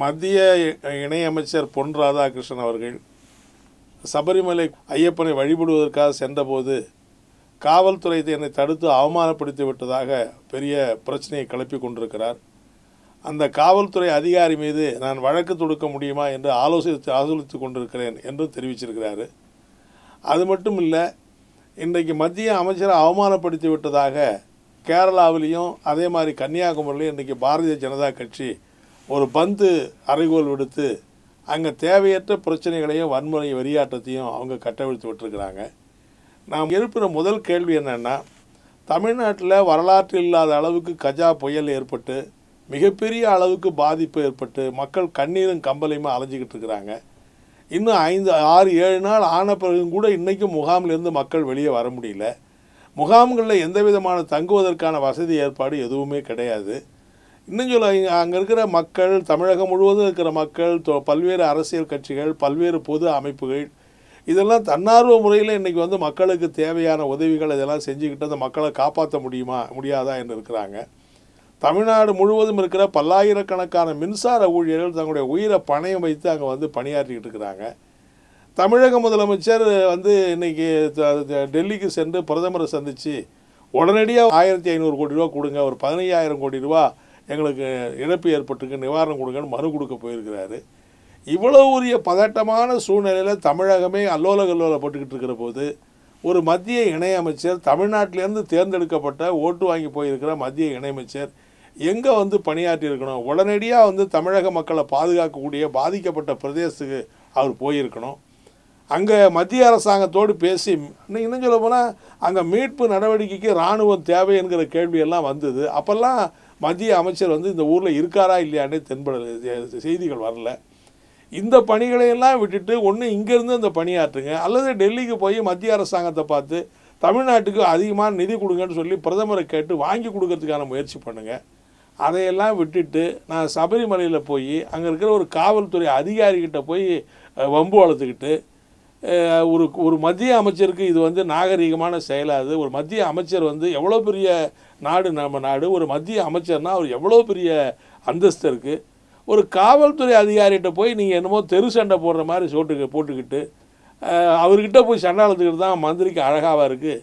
மத்திய இணையமைச்சர் பொன் ராதாகிருஷ்ணன் அவர்கள் சபரிமலை ஐயப்பனை வழிபடுவதற்காக சென்றபோது காவல்துறை என்னை தடுத்து அவமானப்படுத்தி விட்டதாக பெரிய பிரச்சனையை கிளப்பி கொண்டிருக்கிறார் அந்த காவல்துறை அதிகாரி மீது நான் வழக்கு தொடுக்க முடியுமா என்று ஆலோசித்து ஆலோசித்து கொண்டிருக்கிறேன் என்று தெரிவிச்சிருக்கிறாரு அது மட்டும் இல்லை இன்றைக்கு மத்திய அமைச்சரை அவமானப்படுத்தி விட்டதாக கேரளாவிலையும் அதே மாதிரி கன்னியாகுமரியிலையும் இன்றைக்கி பாரதிய ஜனதா கட்சி ஒரு பந்து அறைகோல் விடுத்து அங்கே தேவையற்ற பிரச்சனைகளையும் வன்முறை வெறியாட்டத்தையும் அவங்க கட்டவிழ்த்து விட்டுருக்குறாங்க நாம் எழுப்பின முதல் கேள்வி என்னென்னா தமிழ்நாட்டில் வரலாற்று இல்லாத அளவுக்கு கஜா புயல் ஏற்பட்டு மிகப்பெரிய அளவுக்கு பாதிப்பு ஏற்பட்டு மக்கள் கண்ணீரும் கம்பலையுமா அலைஞ்சிக்கிட்டு இருக்கிறாங்க இன்னும் ஐந்து ஆறு ஏழு நாள் ஆன பிறகும் கூட இன்றைக்கும் முகாமிலிருந்து மக்கள் வெளியே வர முடியல முகாம்களில் எந்த விதமான தங்குவதற்கான வசதி ஏற்பாடு எதுவுமே கிடையாது இன்னும் சொல்ல அங்கே இருக்கிற மக்கள் தமிழகம் முழுவதும் இருக்கிற மக்கள் பல்வேறு அரசியல் கட்சிகள் பல்வேறு பொது அமைப்புகள் இதெல்லாம் தன்னார்வ முறையில் இன்றைக்கி வந்து மக்களுக்கு தேவையான உதவிகள் இதெல்லாம் செஞ்சுக்கிட்டு அந்த மக்களை காப்பாற்ற முடியுமா முடியாதா என்று இருக்கிறாங்க தமிழ்நாடு முழுவதும் இருக்கிற பல்லாயிரக்கணக்கான மின்சார ஊழியர்கள் தங்களுடைய உயிரை பணையம் வைத்து அங்கே வந்து பணியாற்றிக்கிட்டு இருக்கிறாங்க தமிழக முதலமைச்சர் வந்து இன்றைக்கி டெல்லிக்கு சென்று பிரதமரை சந்தித்து உடனடியாக ஆயிரத்தி ஐநூறு கோடி ரூபா கொடுங்க ஒரு பதினையாயிரம் கோடி ரூபா எங்களுக்கு இழப்பு ஏற்பட்டிருக்கு நிவாரணம் கொடுங்கன்னு மனு கொடுக்க போயிருக்கிறாரு இவ்வளோ உரிய பதட்டமான சூழ்நிலையில் தமிழகமே அல்லோல கல்லோலப்பட்டுக்கிட்டு இருக்கிற போது ஒரு மத்திய இணையமைச்சர் தமிழ்நாட்டிலேருந்து தேர்ந்தெடுக்கப்பட்ட ஓட்டு வாங்கி போயிருக்கிற மத்திய இணையமைச்சர் எங்கே வந்து பணியாற்றி இருக்கணும் உடனடியாக வந்து தமிழக மக்களை பாதுகாக்கக்கூடிய பாதிக்கப்பட்ட பிரதேசத்துக்கு அவர் போயிருக்கணும் அங்கே மத்திய அரசாங்கத்தோடு பேசி இன்னும் இன்னும் சொல்ல போனால் அங்கே மீட்பு நடவடிக்கைக்கு இராணுவம் தேவை என்கிற கேள்வியெல்லாம் வந்தது அப்போல்லாம் மத்திய அமைச்சர் வந்து இந்த ஊரில் இருக்காரா இல்லையான்னு தென்பட செய்திகள் வரல இந்த பணிகளையெல்லாம் விட்டுட்டு ஒன்று இங்கேருந்து அந்த பணியாற்றுங்க அல்லது டெல்லிக்கு போய் மத்திய அரசாங்கத்தை பார்த்து தமிழ்நாட்டுக்கு அதிகமான நிதி கொடுங்கன்னு சொல்லி பிரதமரை கேட்டு வாங்கி கொடுக்கறதுக்கான முயற்சி பண்ணுங்கள் அதையெல்லாம் விட்டுட்டு நான் சபரிமலையில் போய் அங்கே இருக்கிற ஒரு காவல்துறை அதிகாரிக்கிட்ட போய் வம்பு வளர்த்துக்கிட்டு ஒரு ஒரு மத்திய அமைச்சருக்கு இது வந்து நாகரிகமான செயலாது ஒரு மத்திய அமைச்சர் வந்து எவ்வளோ பெரிய நாடு நம்ம நாடு ஒரு மத்திய அமைச்சர்னால் அவர் எவ்வளோ பெரிய அந்தஸ்து இருக்குது ஒரு காவல்துறை அதிகாரிகிட்ட போய் நீங்கள் என்னமோ தெரு சண்டை போடுற மாதிரி சோட்டுக்கு போட்டுக்கிட்டு அவர்கிட்ட போய் சண்டை அழுத்துக்கிட்டு தான் மந்திரிக்கு அழகாவாக இருக்குது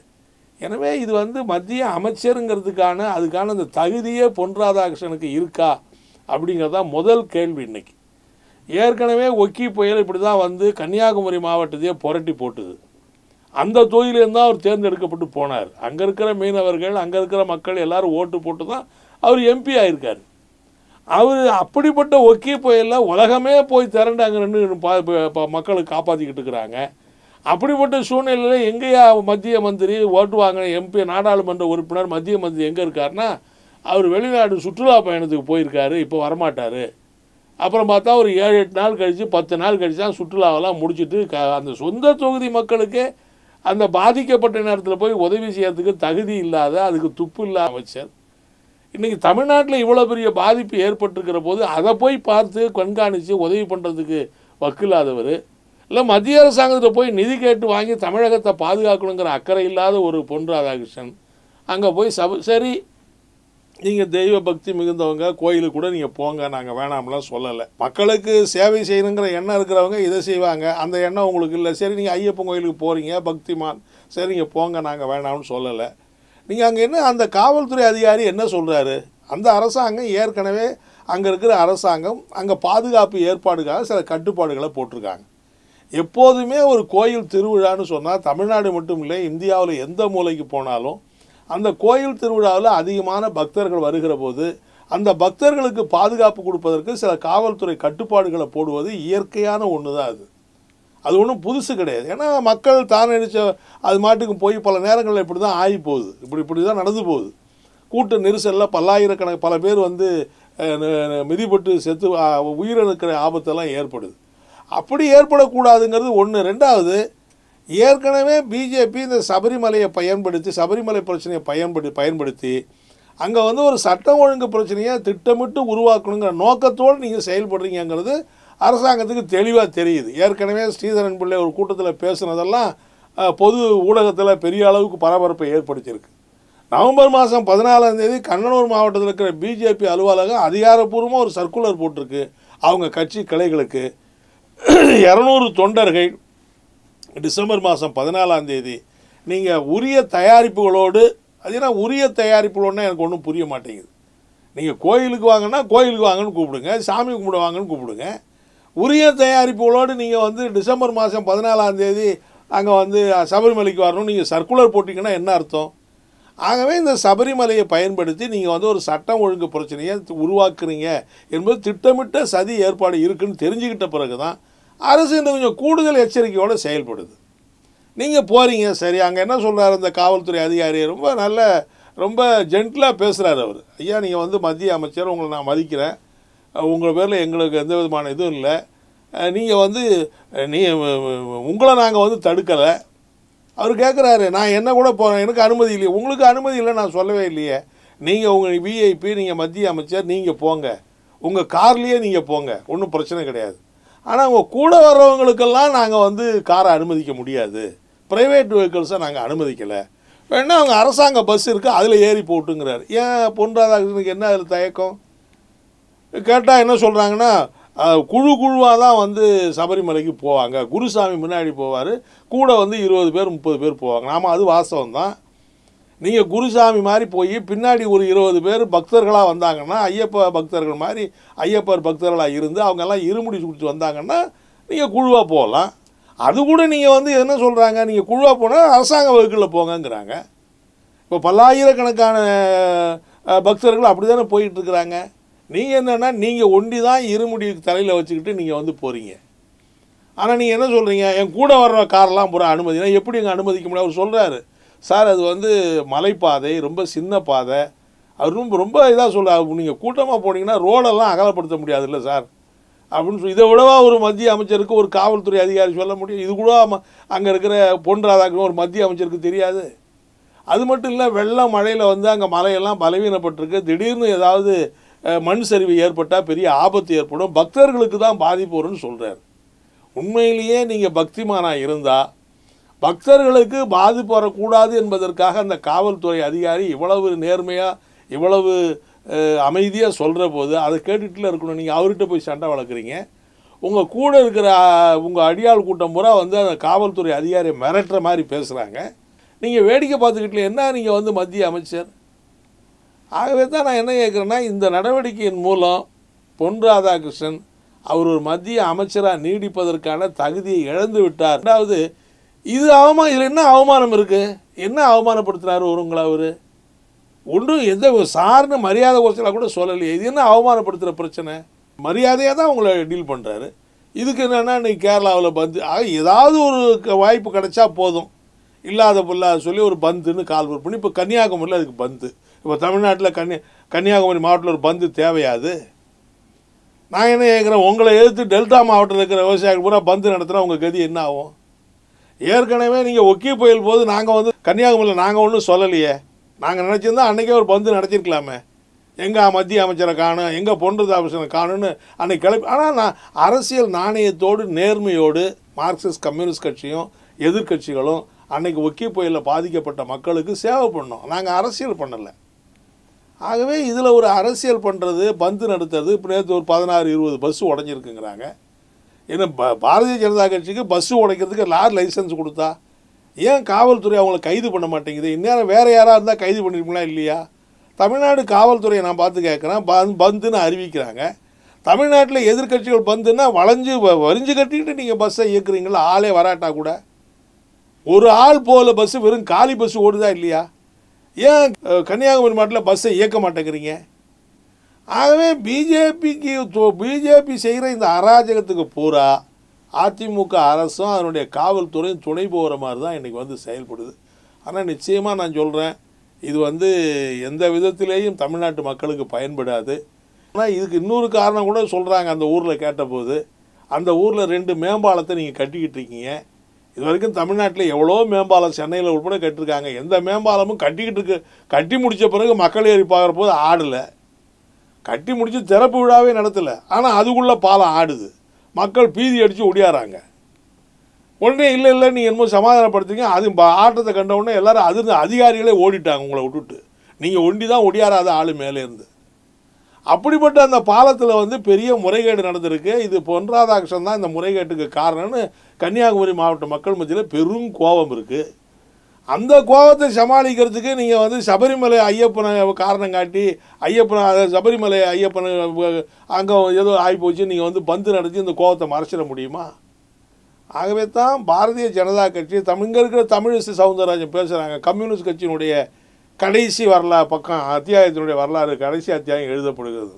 எனவே இது வந்து மத்திய அமைச்சருங்கிறதுக்கான அதுக்கான அந்த தகுதியே பொன் ராதாகிருஷ்ணனுக்கு இருக்கா அப்படிங்கிறது தான் முதல் கேள்வி இன்றைக்கி ஏற்கனவே ஒக்கி புயல் இப்படி தான் வந்து கன்னியாகுமரி மாவட்டத்தையே புரட்டி போட்டுது அந்த தொகுதியிலேருந்து தான் அவர் தேர்ந்தெடுக்கப்பட்டு போனார் அங்கே இருக்கிற மீனவர்கள் அங்கே இருக்கிற மக்கள் எல்லோரும் ஓட்டு போட்டு தான் அவர் எம்பி ஆகியிருக்கார் அவர் அப்படிப்பட்ட ஒக்கி புயலில் உலகமே போய் திரண்டு அங்கே நின்று பா மக்களை காப்பாற்றிக்கிட்டு இருக்கிறாங்க அப்படிப்பட்ட சூழ்நிலையில் எங்கேயா மத்திய மந்திரி ஓட்டு வாங்கின எம்பி நாடாளுமன்ற உறுப்பினர் மத்திய மந்திரி எங்கே இருக்காருன்னா அவர் வெளிநாடு சுற்றுலா பயணத்துக்கு போயிருக்காரு இப்போ வரமாட்டார் அப்புறம் பார்த்தா ஒரு ஏழு எட்டு நாள் கழித்து பத்து நாள் கழித்து தான் சுற்றுலாவெல்லாம் முடிச்சுட்டு க அந்த சொந்த தொகுதி மக்களுக்கு அந்த பாதிக்கப்பட்ட நேரத்தில் போய் உதவி செய்யறதுக்கு தகுதி இல்லாத அதுக்கு துப்பு இல்லாத அமைச்சர் இன்றைக்கி தமிழ்நாட்டில் இவ்வளோ பெரிய பாதிப்பு ஏற்பட்டிருக்கிற போது அதை போய் பார்த்து கண்காணித்து உதவி பண்ணுறதுக்கு வக்கில்லாதவர் இல்லை மத்திய அரசாங்கத்தில் போய் நிதி கேட்டு வாங்கி தமிழகத்தை பாதுகாக்கணுங்கிற அக்கறை இல்லாத ஒரு பொன் ராதாகிருஷ்ணன் அங்கே போய் சப சரி நீங்கள் தெய்வ பக்தி மிகுந்தவங்க கோயிலுக்கு கூட நீங்கள் போங்க நாங்கள் வேணாம்லாம் சொல்லலை மக்களுக்கு சேவை செய்யணுங்கிற எண்ணம் இருக்கிறவங்க இதை செய்வாங்க அந்த எண்ணம் உங்களுக்கு இல்லை சரி நீங்கள் ஐயப்பன் கோயிலுக்கு போகிறீங்க பக்திமான் சரி நீங்கள் போங்க நாங்கள் வேணாம்னு சொல்லலை நீங்கள் அங்கே என்ன அந்த காவல்துறை அதிகாரி என்ன சொல்கிறாரு அந்த அரசாங்கம் ஏற்கனவே அங்கே இருக்கிற அரசாங்கம் அங்கே பாதுகாப்பு ஏற்பாடுக்காக சில கட்டுப்பாடுகளை போட்டிருக்காங்க எப்போதுமே ஒரு கோயில் திருவிழான்னு சொன்னால் தமிழ்நாடு மட்டும் இல்லை இந்தியாவில் எந்த மூலைக்கு போனாலும் அந்த கோயில் திருவிழாவில் அதிகமான பக்தர்கள் வருகிற போது அந்த பக்தர்களுக்கு பாதுகாப்பு கொடுப்பதற்கு சில காவல்துறை கட்டுப்பாடுகளை போடுவது இயற்கையான ஒன்று தான் அது அது ஒன்றும் புதுசு கிடையாது ஏன்னா மக்கள் தான் நினச்ச அது மாட்டுக்கு போய் பல நேரங்களில் இப்படி தான் ஆகி போகுது இப்படி இப்படி தான் நடந்து போகுது கூட்ட நெரிசலில் பல்லாயிரக்கணக்கு பல பேர் வந்து மிதிப்பட்டு செத்து உயிரிழக்கிற ஆபத்தெல்லாம் ஏற்படுது அப்படி ஏற்படக்கூடாதுங்கிறது ஒன்று ரெண்டாவது ஏற்கனவே பிஜேபி இந்த சபரிமலையை பயன்படுத்தி சபரிமலை பிரச்சனையை பயன்படு பயன்படுத்தி அங்கே வந்து ஒரு சட்டம் ஒழுங்கு பிரச்சனையை திட்டமிட்டு உருவாக்கணுங்கிற நோக்கத்தோடு நீங்கள் செயல்படுறீங்கிறது அரசாங்கத்துக்கு தெளிவாக தெரியுது ஏற்கனவே ஸ்ரீதரன் பிள்ளை ஒரு கூட்டத்தில் பேசுனதெல்லாம் பொது ஊடகத்தில் பெரிய அளவுக்கு பரபரப்பை ஏற்படுத்தியிருக்கு நவம்பர் மாதம் பதினாலாம் தேதி கண்ணனூர் மாவட்டத்தில் இருக்கிற பிஜேபி அலுவலகம் அதிகாரப்பூர்வமாக ஒரு சர்க்குலர் போட்டிருக்கு அவங்க கட்சி கிளைகளுக்கு இரநூறு தொண்டர்கள் டிசம்பர் மாதம் பதினாலாம் தேதி நீங்கள் உரிய தயாரிப்புகளோடு அது உரிய தயாரிப்புகளோடனா எனக்கு ஒன்றும் புரிய மாட்டேங்குது நீங்கள் கோயிலுக்கு வாங்கினா கோயிலுக்கு வாங்கன்னு கூப்பிடுங்க சாமி கும்பிட வாங்கன்னு கூப்பிடுங்க உரிய தயாரிப்புகளோடு நீங்கள் வந்து டிசம்பர் மாதம் பதினாலாம் தேதி அங்கே வந்து சபரிமலைக்கு வரணும் நீங்கள் சர்க்குலர் போட்டிங்கன்னா என்ன அர்த்தம் ஆகவே இந்த சபரிமலையை பயன்படுத்தி நீங்கள் வந்து ஒரு சட்டம் ஒழுங்கு பிரச்சனையை உருவாக்குறீங்க என்பது திட்டமிட்ட சதி ஏற்பாடு இருக்குதுன்னு தெரிஞ்சுக்கிட்ட பிறகு தான் அரசு இந்த கொஞ்சம் கூடுதல் எச்சரிக்கையோடு செயல்படுது நீங்கள் போகிறீங்க சரி அங்கே என்ன சொல்கிறார் இந்த காவல்துறை அதிகாரி ரொம்ப நல்ல ரொம்ப ஜென்டிலாக பேசுகிறார் அவர் ஐயா நீங்கள் வந்து மத்திய அமைச்சர் உங்களை நான் மதிக்கிறேன் உங்கள் பேரில் எங்களுக்கு எந்த விதமான இதுவும் இல்லை நீங்கள் வந்து நீ உங்களை நாங்கள் வந்து தடுக்கலை அவர் கேட்குறாரு நான் என்ன கூட போகிறேன் எனக்கு அனுமதி இல்லையே உங்களுக்கு அனுமதி இல்லை நான் சொல்லவே இல்லையே நீங்கள் உங்கள் விஐபி நீங்கள் மத்திய அமைச்சர் நீங்கள் போங்க உங்கள் கார்லேயே நீங்கள் போங்க ஒன்றும் பிரச்சனை கிடையாது ஆனால் அவங்க கூட வர்றவங்களுக்கெல்லாம் நாங்கள் வந்து காரை அனுமதிக்க முடியாது ப்ரைவேட் வெஹிக்கிள்ஸை நாங்கள் அனுமதிக்கலை வேணால் அவங்க அரசாங்க பஸ் இருக்குது அதில் ஏறி போட்டுங்கிறார் ஏன் பொன் ராதாகிருஷ்ணனுக்கு என்ன அதில் தயக்கம் கேட்டால் என்ன சொல்கிறாங்கன்னா குழு குழுவாக தான் வந்து சபரிமலைக்கு போவாங்க குருசாமி முன்னாடி போவார் கூட வந்து இருபது பேர் முப்பது பேர் போவாங்க நாம் அது வாஸ்தவம் தான் நீங்கள் குருசாமி மாதிரி போய் பின்னாடி ஒரு இருபது பேர் பக்தர்களாக வந்தாங்கன்னா ஐயப்ப பக்தர்கள் மாதிரி ஐயப்பர் பக்தர்களாக இருந்து அவங்கெல்லாம் இருமுடி சுடிச்சு வந்தாங்கன்னா நீங்கள் குழுவாக போகலாம் அது கூட நீங்கள் வந்து என்ன சொல்கிறாங்க நீங்கள் குழுவாக போனால் அரசாங்க வகுக்கில் போங்கங்கிறாங்க இப்போ பல்லாயிரக்கணக்கான பக்தர்கள் அப்படி தானே போயிட்டுருக்குறாங்க நீங்கள் என்னென்னா நீங்கள் ஒண்டி தான் இருமுடி தலையில் வச்சுக்கிட்டு நீங்கள் வந்து போகிறீங்க ஆனால் நீங்கள் என்ன சொல்கிறீங்க என் கூட வர்ற கார்லாம் பூரா அனுமதினா எப்படி எங்கள் அனுமதிக்க முடியாது அவர் சொல்கிறாரு சார் அது வந்து மலைப்பாதை ரொம்ப சின்ன பாதை அது ரொம்ப ரொம்ப இதாக சொல்ல நீங்கள் கூட்டமாக போனீங்கன்னா ரோடெல்லாம் அகலப்படுத்த இல்லை சார் அப்படின்னு சொல்லி இதை விடவா ஒரு மத்திய அமைச்சருக்கு ஒரு காவல்துறை அதிகாரி சொல்ல முடியும் இது கூட அங்கே இருக்கிற பொன் ஒரு மத்திய அமைச்சருக்கு தெரியாது அது மட்டும் இல்லை வெள்ளம் மழையில் வந்து அங்கே மலையெல்லாம் பலவீனப்பட்டிருக்கு திடீர்னு ஏதாவது மண் சரிவு ஏற்பட்டால் பெரிய ஆபத்து ஏற்படும் பக்தர்களுக்கு தான் பாதிப்பு வரும்னு சொல்கிறார் உண்மையிலேயே நீங்கள் பக்திமானாக இருந்தால் பக்தர்களுக்கு பாதிப்பு வரக்கூடாது என்பதற்காக அந்த காவல்துறை அதிகாரி இவ்வளவு நேர்மையாக இவ்வளவு அமைதியாக சொல்கிற போது அதை கேட்டுகிட்டு இருக்கணும் நீங்கள் அவர்கிட்ட போய் சண்டை வளர்க்குறீங்க உங்கள் கூட இருக்கிற உங்கள் அடியாள் கூட்டம் பூரா வந்து அந்த காவல்துறை அதிகாரியை மிரட்டுற மாதிரி பேசுகிறாங்க நீங்கள் வேடிக்கை பார்த்துக்கிட்டே என்ன நீங்கள் வந்து மத்திய அமைச்சர் ஆகவே தான் நான் என்ன கேட்குறேன்னா இந்த நடவடிக்கையின் மூலம் பொன் ராதாகிருஷ்ணன் அவர் ஒரு மத்திய அமைச்சராக நீடிப்பதற்கான தகுதியை இழந்து விட்டார் ரெண்டாவது இது அவமா இதில் என்ன அவமானம் இருக்குது என்ன அவமானப்படுத்துகிறாரு உங்களை அவர் ஒன்றும் எந்த சார்னு மரியாதை கோஷத்தில் கூட சொல்லலையே இது என்ன அவமானப்படுத்துகிற பிரச்சனை மரியாதையாக தான் உங்களை டீல் பண்ணுறாரு இதுக்கு என்னென்னா இன்றைக்கி கேரளாவில் பந்து ஆக ஏதாவது ஒரு வாய்ப்பு கிடைச்சா போதும் இல்லாத பொல்லாத சொல்லி ஒரு பந்துன்னு கால்வர் பண்ணி இப்போ கன்னியாகுமரியில் அதுக்கு பந்து இப்போ தமிழ்நாட்டில் கன்னி கன்னியாகுமரி மாவட்டத்தில் ஒரு பந்து தேவையாது நான் என்ன கேட்குறேன் உங்களை எதிர்த்து டெல்டா மாவட்டத்தில் இருக்கிற விவசாயிகள் பூரா பந்து நடத்துனா உங்கள் கதி என்ன ஆகும் ஏற்கனவே நீங்கள் ஒக்கி புயல் போது நாங்கள் வந்து கன்னியாகுமரியில் நாங்கள் ஒன்றும் சொல்லலையே நாங்கள் நினச்சிருந்தா அன்றைக்கே ஒரு பந்து நினச்சிருக்கலாமே எங்கள் மத்திய அமைச்சரை காணும் எங்கள் பொன்று தாபசனை காணும்னு அன்னைக்கு கிளப்பி ஆனால் நான் அரசியல் நாணயத்தோடு நேர்மையோடு மார்க்சிஸ்ட் கம்யூனிஸ்ட் கட்சியும் எதிர்கட்சிகளும் அன்னைக்கு ஒக்கி புயலில் பாதிக்கப்பட்ட மக்களுக்கு சேவை பண்ணோம் நாங்கள் அரசியல் பண்ணலை ஆகவே இதில் ஒரு அரசியல் பண்ணுறது பந்து நடத்துறது இப்போ நேற்று ஒரு பதினாறு இருபது பஸ்ஸு உடஞ்சிருக்குங்கிறாங்க ஏன்னா ப பாரதிய ஜனதா கட்சிக்கு பஸ்ஸு உடைக்கிறதுக்கு லார் லைசன்ஸ் கொடுத்தா ஏன் காவல்துறை அவங்கள கைது பண்ண மாட்டேங்குது இந்நேரம் வேறு யாராக இருந்தால் கைது பண்ணியிருக்கீங்களா இல்லையா தமிழ்நாடு காவல்துறையை நான் பார்த்து கேட்குறேன் பந்த் பந்துன்னு அறிவிக்கிறாங்க தமிழ்நாட்டில் எதிர்கட்சிகள் பந்துன்னா வளைஞ்சு வரிஞ்சு கட்டிக்கிட்டு நீங்கள் பஸ்ஸை இயக்குறீங்களா ஆளே வராட்டா கூட ஒரு ஆள் போகல பஸ்ஸு வெறும் காலி பஸ்ஸு ஓடுதா இல்லையா ஏன் கன்னியாகுமரி மாவட்டத்தில் பஸ்ஸை இயக்க மாட்டேங்கிறீங்க ஆகவே பிஜேபிக்கு பிஜேபி செய்கிற இந்த அராஜகத்துக்கு பூரா அதிமுக அரசும் அதனுடைய காவல்துறையும் துணை போகிற மாதிரி தான் இன்றைக்கி வந்து செயல்படுது ஆனால் நிச்சயமாக நான் சொல்கிறேன் இது வந்து எந்த விதத்திலேயும் தமிழ்நாட்டு மக்களுக்கு பயன்படாது ஆனால் இதுக்கு இன்னொரு காரணம் கூட சொல்கிறாங்க அந்த ஊரில் கேட்டபோது அந்த ஊரில் ரெண்டு மேம்பாலத்தை நீங்கள் கட்டிக்கிட்டு இருக்கீங்க இது வரைக்கும் தமிழ்நாட்டில் எவ்வளோ மேம்பாலம் சென்னையில் உட்பட கட்டிருக்காங்க எந்த மேம்பாலமும் கட்டிக்கிட்டு இருக்கு கட்டி முடித்த பிறகு மக்கள் ஏறி பார்க்குற போது ஆடலை கட்டி முடித்து திறப்பு விழாவே நடத்தலை ஆனால் அதுக்குள்ளே பாலம் ஆடுது மக்கள் பீதி அடித்து ஒடியாறாங்க உடனே இல்லை இல்லை நீங்கள் என்னமோ சமாதானப்படுத்துங்க அது ஆட்டத்தை கண்ட உடனே எல்லாரும் அதிர்ந்து அதிகாரிகளே ஓடிட்டாங்க உங்களை விட்டுட்டு நீங்கள் ஒண்டி தான் ஒடியாராத ஆள் மேலேருந்து அப்படிப்பட்ட அந்த பாலத்தில் வந்து பெரிய முறைகேடு நடந்திருக்கு இது பொன் தான் இந்த முறைகேட்டுக்கு காரணம்னு கன்னியாகுமரி மாவட்ட மக்கள் மத்தியில் பெரும் கோபம் இருக்குது அந்த கோபத்தை சமாளிக்கிறதுக்கு நீங்கள் வந்து சபரிமலை ஐயப்பனை காரணம் காட்டி ஐயப்பன சபரிமலை ஐயப்பன அங்கே ஏதோ ஆகிப்போச்சு நீங்கள் வந்து பந்து நடத்தி இந்த கோபத்தை மறைச்சிட முடியுமா ஆகவே தான் பாரதிய ஜனதா கட்சி தமிழ் இருக்கிற தமிழிசை சவுந்தரராஜன் பேசுகிறாங்க கம்யூனிஸ்ட் கட்சியினுடைய கடைசி வரலா பக்கம் அத்தியாயத்தினுடைய வரலாறு கடைசி அத்தியாயம் எழுதப்படுகிறது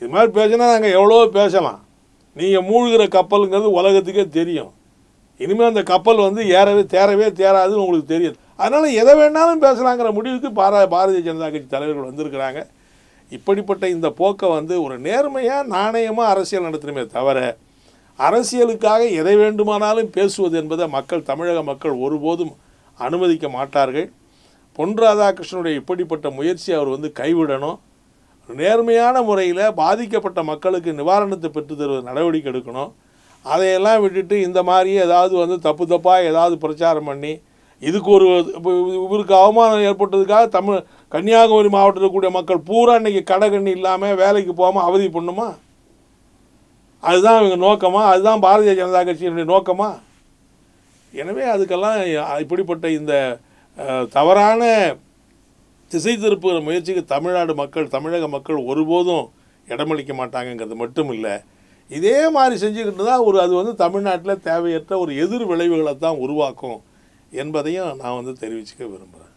இது மாதிரி பேசினா நாங்கள் எவ்வளோ பேசலாம் நீங்கள் மூழ்கிற கப்பலுங்கிறது உலகத்துக்கே தெரியும் இனிமேல் அந்த கப்பல் வந்து ஏறவே தேரவே தேராதுன்னு உங்களுக்கு தெரியும் அதனால் எதை வேணாலும் பேசலாங்கிற முடிவுக்கு பாரா பாரதிய ஜனதா கட்சி தலைவர்கள் வந்திருக்கிறாங்க இப்படிப்பட்ட இந்த போக்கை வந்து ஒரு நேர்மையாக நாணயமாக அரசியல் நடத்தணுமே தவிர அரசியலுக்காக எதை வேண்டுமானாலும் பேசுவது என்பதை மக்கள் தமிழக மக்கள் ஒருபோதும் அனுமதிக்க மாட்டார்கள் பொன் ராதாகிருஷ்ணனுடைய இப்படிப்பட்ட முயற்சி அவர் வந்து கைவிடணும் நேர்மையான முறையில் பாதிக்கப்பட்ட மக்களுக்கு நிவாரணத்தை பெற்று தருவது நடவடிக்கை எடுக்கணும் அதையெல்லாம் விட்டுட்டு இந்த மாதிரி ஏதாவது வந்து தப்பு தப்பாக ஏதாவது பிரச்சாரம் பண்ணி இதுக்கு ஒரு இவருக்கு அவமானம் ஏற்பட்டதுக்காக தமிழ் கன்னியாகுமரி மாவட்டத்தில் கூடிய மக்கள் பூரா இன்றைக்கி கடகண்ணி இல்லாமல் வேலைக்கு போகாமல் அவதி பண்ணுமா அதுதான் இவங்க நோக்கமாக அதுதான் பாரதிய ஜனதா கட்சியினுடைய நோக்கமாக எனவே அதுக்கெல்லாம் இப்படிப்பட்ட இந்த தவறான திசை திருப்புகிற முயற்சிக்கு தமிழ்நாடு மக்கள் தமிழக மக்கள் ஒருபோதும் இடமளிக்க மாட்டாங்கங்கிறது மட்டும் இல்லை இதே மாதிரி செஞ்சுக்கிட்டு தான் ஒரு அது வந்து தமிழ்நாட்டில் தேவையற்ற ஒரு எதிர் விளைவுகளை தான் உருவாக்கும் என்பதையும் நான் வந்து தெரிவிச்சுக்க விரும்புகிறேன்